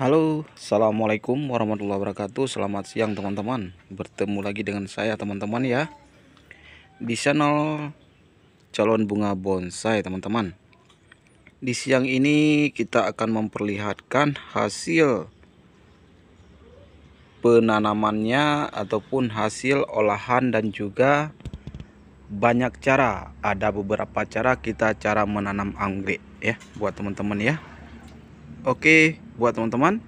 Halo, Assalamualaikum warahmatullahi wabarakatuh Selamat siang teman-teman Bertemu lagi dengan saya teman-teman ya Di channel Calon Bunga Bonsai teman-teman Di siang ini kita akan memperlihatkan hasil Penanamannya ataupun hasil olahan dan juga banyak cara Ada beberapa cara kita cara menanam anggrek ya Buat teman-teman ya Oke buat teman-teman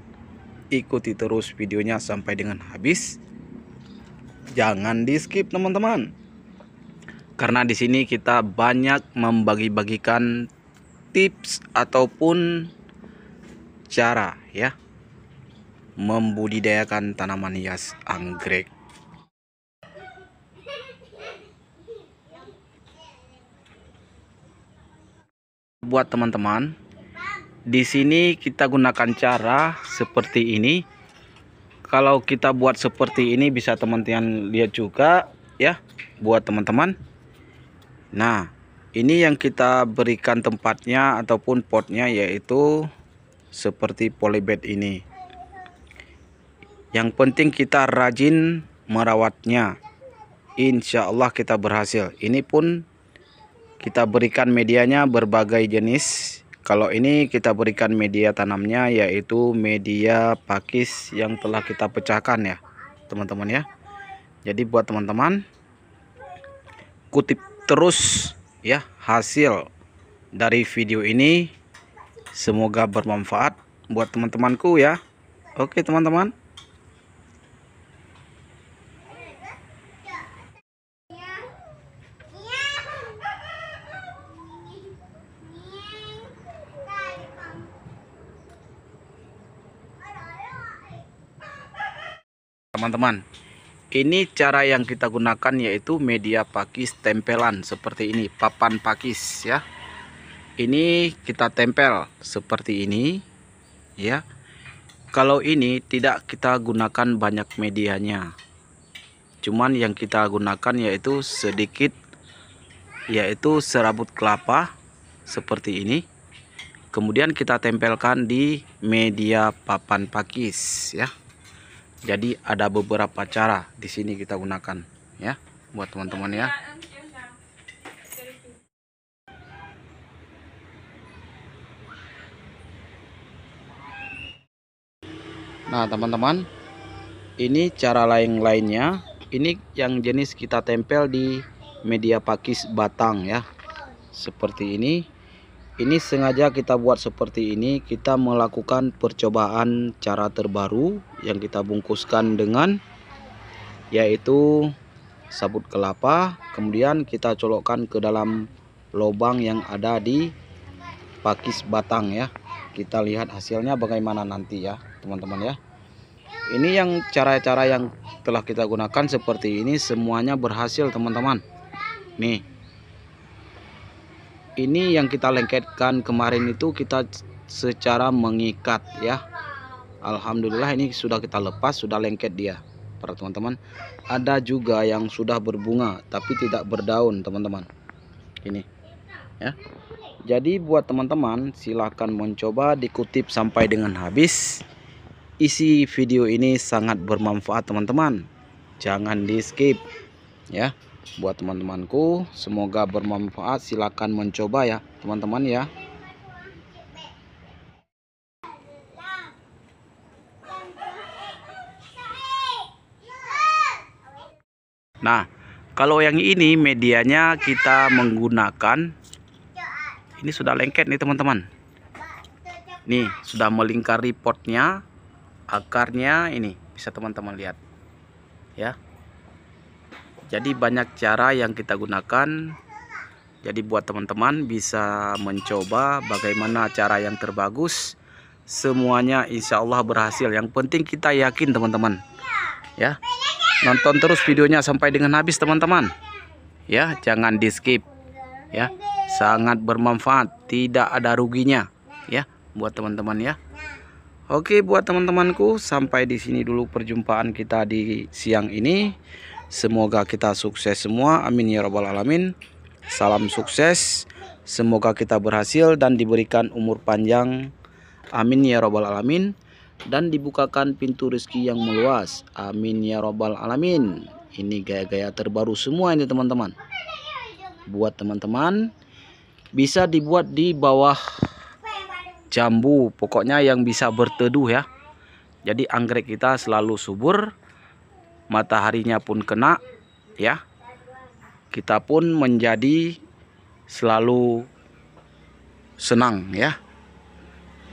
ikuti terus videonya sampai dengan habis jangan di skip teman-teman karena di sini kita banyak membagi-bagikan tips ataupun cara ya membudidayakan tanaman hias anggrek buat teman-teman di sini kita gunakan cara seperti ini kalau kita buat seperti ini bisa teman-teman lihat juga ya buat teman-teman nah ini yang kita berikan tempatnya ataupun potnya yaitu seperti polybed ini yang penting kita rajin merawatnya Insya Allah kita berhasil ini pun kita berikan medianya berbagai jenis kalau ini kita berikan media tanamnya yaitu media pakis yang telah kita pecahkan ya, teman-teman ya. Jadi buat teman-teman kutip terus ya hasil dari video ini. Semoga bermanfaat buat teman-temanku ya. Oke, teman-teman. teman-teman ini cara yang kita gunakan yaitu media pakis tempelan seperti ini papan pakis ya ini kita tempel seperti ini ya kalau ini tidak kita gunakan banyak medianya cuman yang kita gunakan yaitu sedikit yaitu serabut kelapa seperti ini kemudian kita tempelkan di media papan pakis ya jadi ada beberapa cara di sini kita gunakan ya buat teman-teman ya. Nah, teman-teman, ini cara lain lainnya. Ini yang jenis kita tempel di media pakis batang ya. Seperti ini ini sengaja kita buat seperti ini kita melakukan percobaan cara terbaru yang kita bungkuskan dengan yaitu sabut kelapa kemudian kita colokkan ke dalam lubang yang ada di pakis batang ya kita lihat hasilnya bagaimana nanti ya teman-teman ya ini yang cara-cara yang telah kita gunakan seperti ini semuanya berhasil teman-teman nih ini yang kita lengketkan kemarin itu kita secara mengikat ya Alhamdulillah ini sudah kita lepas sudah lengket dia para teman-teman ada juga yang sudah berbunga tapi tidak berdaun teman-teman ini ya jadi buat teman-teman silahkan mencoba dikutip sampai dengan habis isi video ini sangat bermanfaat teman-teman jangan di skip ya buat teman-temanku semoga bermanfaat silahkan mencoba ya teman-teman ya nah kalau yang ini medianya kita menggunakan ini sudah lengket nih teman-teman nih sudah melingkari potnya akarnya ini bisa teman-teman lihat ya jadi banyak cara yang kita gunakan jadi buat teman-teman bisa mencoba bagaimana cara yang terbagus semuanya insya Allah berhasil yang penting kita yakin teman-teman ya nonton terus videonya sampai dengan habis teman-teman ya jangan di skip ya sangat bermanfaat tidak ada ruginya ya buat teman-teman ya Oke buat teman-temanku sampai di sini dulu perjumpaan kita di siang ini Semoga kita sukses semua. Amin ya rabbal alamin. Salam sukses. Semoga kita berhasil dan diberikan umur panjang. Amin ya rabbal alamin dan dibukakan pintu rezeki yang meluas. Amin ya rabbal alamin. Ini gaya-gaya terbaru semua ini teman-teman. Buat teman-teman bisa dibuat di bawah jambu, pokoknya yang bisa berteduh ya. Jadi anggrek kita selalu subur mataharinya pun kena ya kita pun menjadi selalu senang ya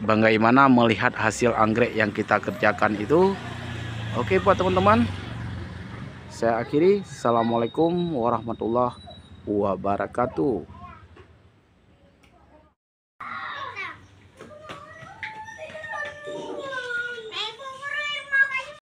bagaimana melihat hasil anggrek yang kita kerjakan itu oke buat teman-teman saya akhiri assalamualaikum warahmatullahi wabarakatuh